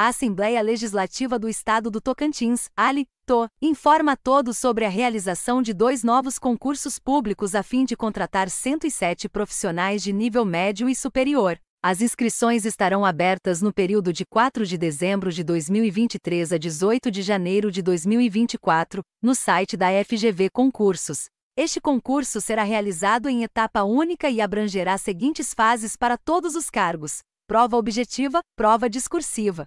A Assembleia Legislativa do Estado do Tocantins, ALI, TO, informa a todos sobre a realização de dois novos concursos públicos a fim de contratar 107 profissionais de nível médio e superior. As inscrições estarão abertas no período de 4 de dezembro de 2023 a 18 de janeiro de 2024, no site da FGV Concursos. Este concurso será realizado em etapa única e abrangerá as seguintes fases para todos os cargos: prova objetiva, prova discursiva,